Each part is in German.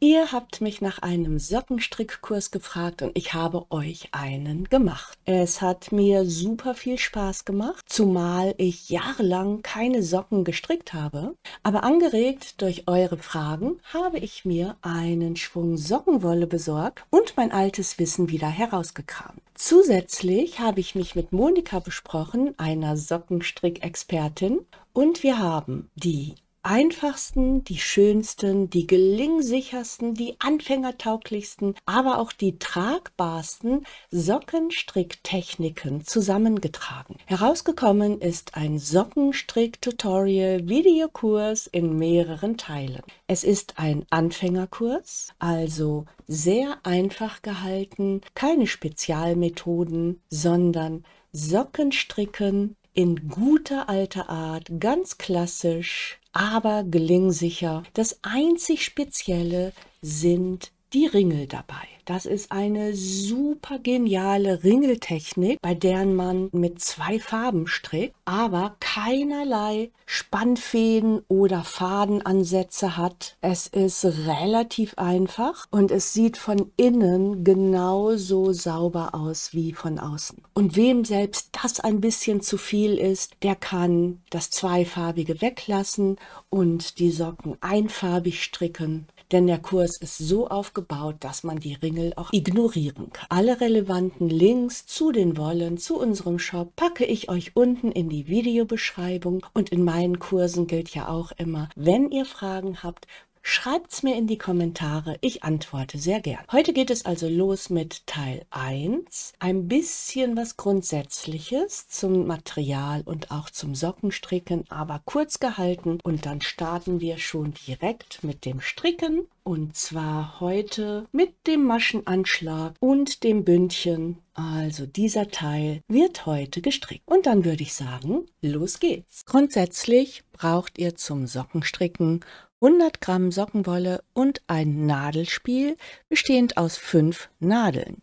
Ihr habt mich nach einem Sockenstrickkurs gefragt und ich habe euch einen gemacht. Es hat mir super viel Spaß gemacht, zumal ich jahrelang keine Socken gestrickt habe. Aber angeregt durch eure Fragen habe ich mir einen Schwung Sockenwolle besorgt und mein altes Wissen wieder herausgekramt. Zusätzlich habe ich mich mit Monika besprochen, einer Sockenstrickexpertin, und wir haben die einfachsten, die schönsten, die gelingsichersten, die anfängertauglichsten, aber auch die tragbarsten Sockenstricktechniken zusammengetragen. Herausgekommen ist ein Sockenstrick-Tutorial Videokurs in mehreren Teilen. Es ist ein Anfängerkurs, also sehr einfach gehalten, keine Spezialmethoden, sondern Sockenstricken in guter alter Art, ganz klassisch, aber gelingsicher. Das einzig Spezielle sind die Ringel dabei. Das ist eine super geniale Ringeltechnik, bei der man mit zwei Farben strickt, aber keinerlei Spannfäden oder Fadenansätze hat. Es ist relativ einfach und es sieht von innen genauso sauber aus wie von außen. Und wem selbst das ein bisschen zu viel ist, der kann das zweifarbige weglassen und die Socken einfarbig stricken denn der Kurs ist so aufgebaut, dass man die Ringel auch ignorieren kann. Alle relevanten Links zu den Wollen, zu unserem Shop packe ich euch unten in die Videobeschreibung und in meinen Kursen gilt ja auch immer, wenn ihr Fragen habt, Schreibt es mir in die Kommentare, ich antworte sehr gern. Heute geht es also los mit Teil 1, ein bisschen was Grundsätzliches zum Material und auch zum Sockenstricken, aber kurz gehalten und dann starten wir schon direkt mit dem Stricken und zwar heute mit dem Maschenanschlag und dem Bündchen. Also dieser Teil wird heute gestrickt. Und dann würde ich sagen, los geht's. Grundsätzlich braucht ihr zum Sockenstricken 100 Gramm Sockenwolle und ein Nadelspiel, bestehend aus fünf Nadeln.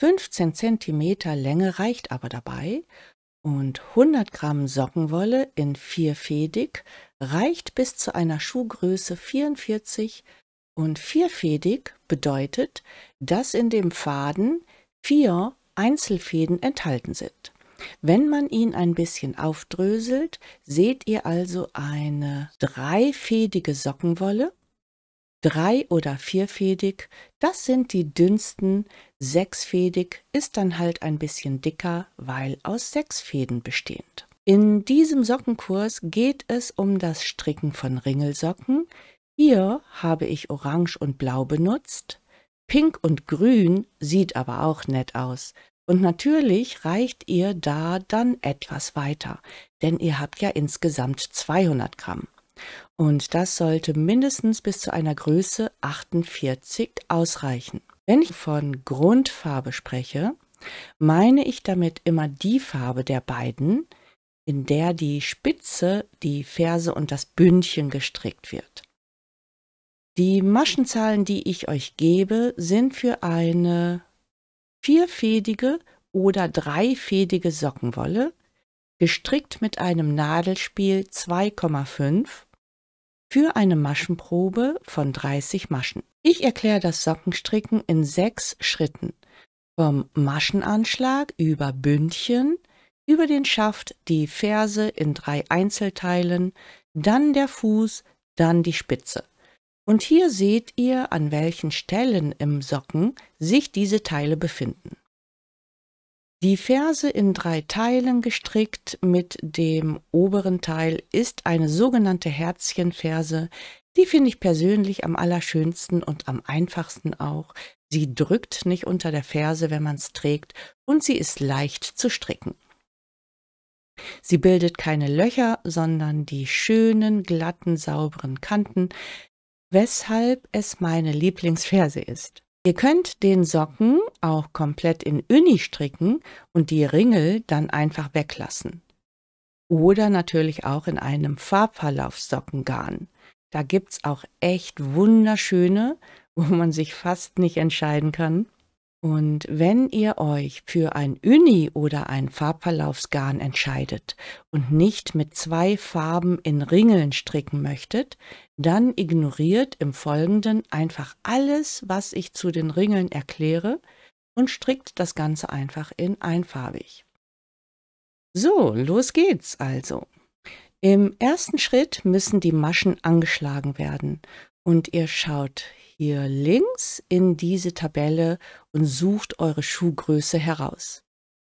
15 cm Länge reicht aber dabei und 100 Gramm Sockenwolle in vierfädig reicht bis zu einer Schuhgröße 44 und vierfädig bedeutet, dass in dem Faden vier Einzelfäden enthalten sind. Wenn man ihn ein bisschen aufdröselt, seht ihr also eine dreifädige Sockenwolle. Drei- oder vierfädig, das sind die dünnsten, sechsfädig ist dann halt ein bisschen dicker, weil aus sechs Fäden bestehend. In diesem Sockenkurs geht es um das Stricken von Ringelsocken. Hier habe ich orange und blau benutzt. Pink und grün sieht aber auch nett aus. Und natürlich reicht ihr da dann etwas weiter, denn ihr habt ja insgesamt 200 Gramm. Und das sollte mindestens bis zu einer Größe 48 ausreichen. Wenn ich von Grundfarbe spreche, meine ich damit immer die Farbe der beiden, in der die Spitze, die Ferse und das Bündchen gestrickt wird. Die Maschenzahlen, die ich euch gebe, sind für eine vierfädige oder dreifädige Sockenwolle, gestrickt mit einem Nadelspiel 2,5 für eine Maschenprobe von 30 Maschen. Ich erkläre das Sockenstricken in sechs Schritten. Vom Maschenanschlag über Bündchen, über den Schaft die Ferse in drei Einzelteilen, dann der Fuß, dann die Spitze. Und hier seht ihr, an welchen Stellen im Socken sich diese Teile befinden. Die Ferse in drei Teilen gestrickt mit dem oberen Teil ist eine sogenannte Herzchenferse. Die finde ich persönlich am allerschönsten und am einfachsten auch. Sie drückt nicht unter der Ferse, wenn man es trägt und sie ist leicht zu stricken. Sie bildet keine Löcher, sondern die schönen, glatten, sauberen Kanten, weshalb es meine Lieblingsferse ist. Ihr könnt den Socken auch komplett in Uni stricken und die Ringel dann einfach weglassen. Oder natürlich auch in einem Farbverlaufssockengarn. Da gibt's auch echt wunderschöne, wo man sich fast nicht entscheiden kann. Und wenn ihr euch für ein Uni oder ein Farbverlaufsgarn entscheidet und nicht mit zwei Farben in Ringeln stricken möchtet, dann ignoriert im Folgenden einfach alles, was ich zu den Ringeln erkläre und strickt das Ganze einfach in einfarbig. So, los geht's also. Im ersten Schritt müssen die Maschen angeschlagen werden und ihr schaut hier links in diese Tabelle und sucht eure Schuhgröße heraus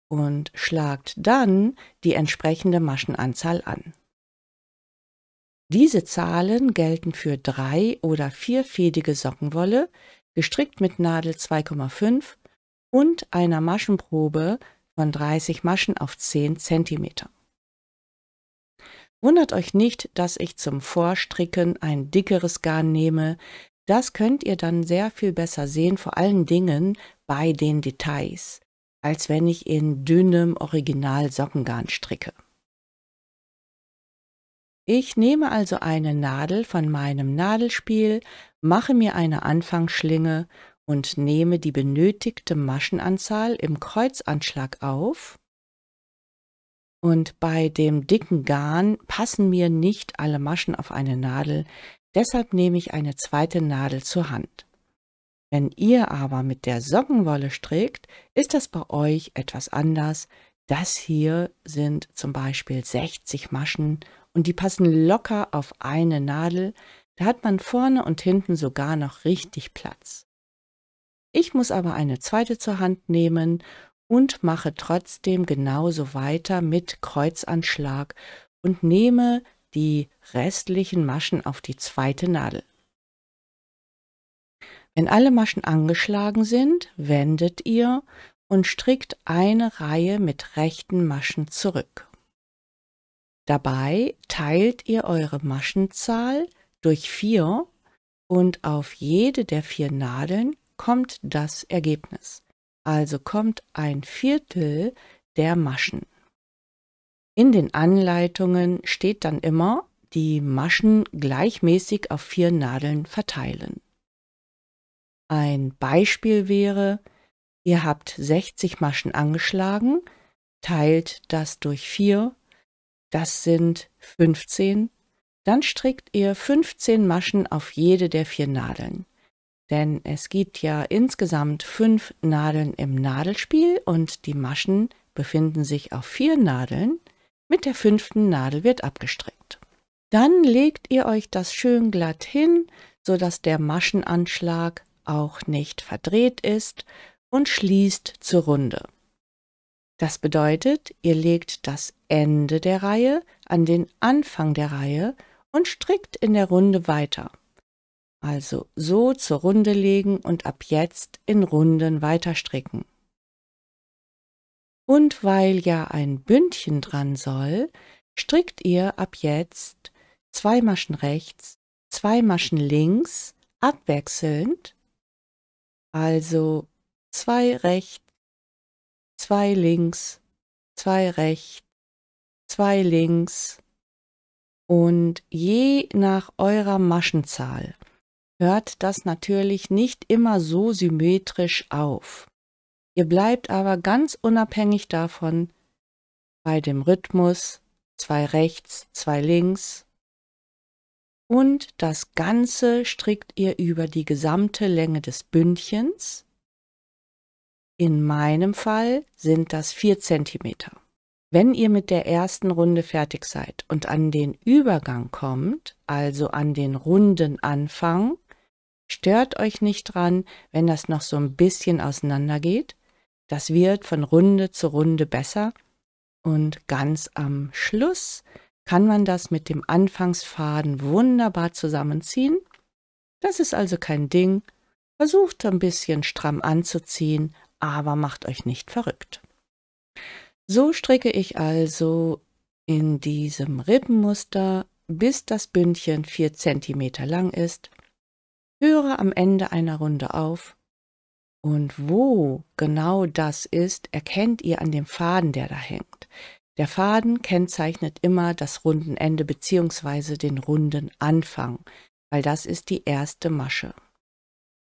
und schlagt dann die entsprechende Maschenanzahl an. Diese Zahlen gelten für drei- oder vierfädige Sockenwolle, gestrickt mit Nadel 2,5 und einer Maschenprobe von 30 Maschen auf 10 cm. Wundert euch nicht, dass ich zum Vorstricken ein dickeres Garn nehme, das könnt ihr dann sehr viel besser sehen, vor allen Dingen bei den Details, als wenn ich in dünnem Original Sockengarn stricke. Ich nehme also eine Nadel von meinem Nadelspiel, mache mir eine Anfangsschlinge und nehme die benötigte Maschenanzahl im Kreuzanschlag auf. Und bei dem dicken Garn passen mir nicht alle Maschen auf eine Nadel, Deshalb nehme ich eine zweite Nadel zur Hand. Wenn ihr aber mit der Sockenwolle strickt, ist das bei euch etwas anders. Das hier sind zum Beispiel 60 Maschen und die passen locker auf eine Nadel. Da hat man vorne und hinten sogar noch richtig Platz. Ich muss aber eine zweite zur Hand nehmen und mache trotzdem genauso weiter mit Kreuzanschlag und nehme die restlichen Maschen auf die zweite Nadel. Wenn alle Maschen angeschlagen sind, wendet ihr und strickt eine Reihe mit rechten Maschen zurück. Dabei teilt ihr eure Maschenzahl durch vier und auf jede der vier Nadeln kommt das Ergebnis. Also kommt ein Viertel der Maschen. In den Anleitungen steht dann immer, die Maschen gleichmäßig auf vier Nadeln verteilen. Ein Beispiel wäre, ihr habt 60 Maschen angeschlagen, teilt das durch vier, das sind 15, dann strickt ihr 15 Maschen auf jede der vier Nadeln. Denn es gibt ja insgesamt fünf Nadeln im Nadelspiel und die Maschen befinden sich auf vier Nadeln mit der fünften Nadel wird abgestrickt. Dann legt ihr euch das schön glatt hin, sodass der Maschenanschlag auch nicht verdreht ist und schließt zur Runde. Das bedeutet, ihr legt das Ende der Reihe an den Anfang der Reihe und strickt in der Runde weiter. Also so zur Runde legen und ab jetzt in Runden weiter stricken. Und weil ja ein Bündchen dran soll, strickt ihr ab jetzt zwei Maschen rechts, zwei Maschen links, abwechselnd, also zwei rechts, zwei links, zwei rechts, zwei links und je nach eurer Maschenzahl hört das natürlich nicht immer so symmetrisch auf. Ihr bleibt aber ganz unabhängig davon bei dem Rhythmus, zwei rechts, zwei links. Und das Ganze strickt ihr über die gesamte Länge des Bündchens. In meinem Fall sind das 4 cm. Wenn ihr mit der ersten Runde fertig seid und an den Übergang kommt, also an den runden Anfang, stört euch nicht dran, wenn das noch so ein bisschen auseinander geht, das wird von Runde zu Runde besser. Und ganz am Schluss kann man das mit dem Anfangsfaden wunderbar zusammenziehen. Das ist also kein Ding. Versucht ein bisschen stramm anzuziehen, aber macht euch nicht verrückt. So stricke ich also in diesem Rippenmuster, bis das Bündchen 4 cm lang ist, höre am Ende einer Runde auf und wo genau das ist, erkennt ihr an dem Faden, der da hängt. Der Faden kennzeichnet immer das Rundenende bzw. den runden Anfang, weil das ist die erste Masche.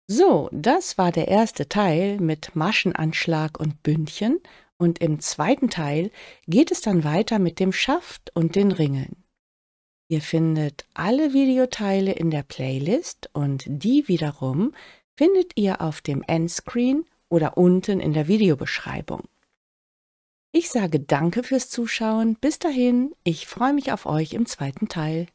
So, das war der erste Teil mit Maschenanschlag und Bündchen und im zweiten Teil geht es dann weiter mit dem Schaft und den Ringeln. Ihr findet alle Videoteile in der Playlist und die wiederum findet ihr auf dem Endscreen oder unten in der Videobeschreibung. Ich sage danke fürs Zuschauen. Bis dahin, ich freue mich auf euch im zweiten Teil.